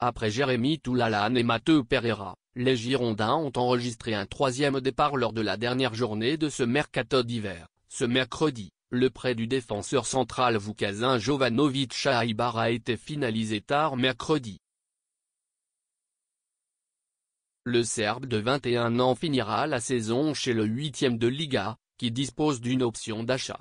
Après Jérémy Toulalan et Matteo Pereira, les Girondins ont enregistré un troisième départ lors de la dernière journée de ce mercato d'hiver. Ce mercredi, le prêt du défenseur central Vukasin Jovanovic Ibar a été finalisé tard mercredi. Le Serbe de 21 ans finira la saison chez le huitième de Liga, qui dispose d'une option d'achat.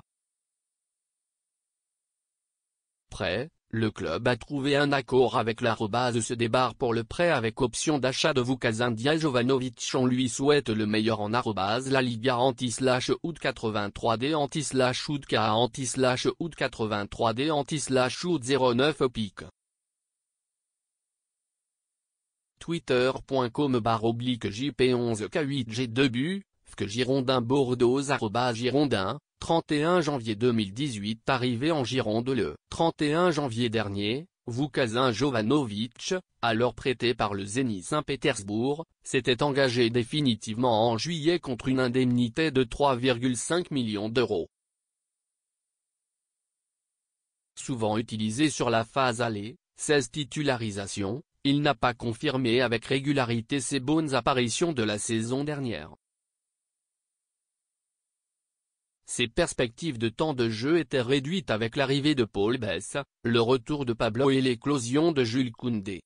Prêt, le club a trouvé un accord avec l'arrobase se débarre pour le prêt avec option d'achat de Vukazindia Jovanovic. On lui souhaite le meilleur en arrobase la Liga anti slash out 83D anti slash out anti slash out 83D anti slash out 09 pic. Twitter.com barre oblique JP11K8G2 bu FK Girondin Bordeaux arrobas Girondin, 31 janvier 2018 Arrivé en Gironde le 31 janvier dernier, Vukasin Jovanovic, alors prêté par le Zénith Saint-Pétersbourg, s'était engagé définitivement en juillet contre une indemnité de 3,5 millions d'euros. Souvent utilisé sur la phase aller, 16 titularisations, il n'a pas confirmé avec régularité ses bonnes apparitions de la saison dernière. Ses perspectives de temps de jeu étaient réduites avec l'arrivée de Paul Bess, le retour de Pablo et l'éclosion de Jules Koundé.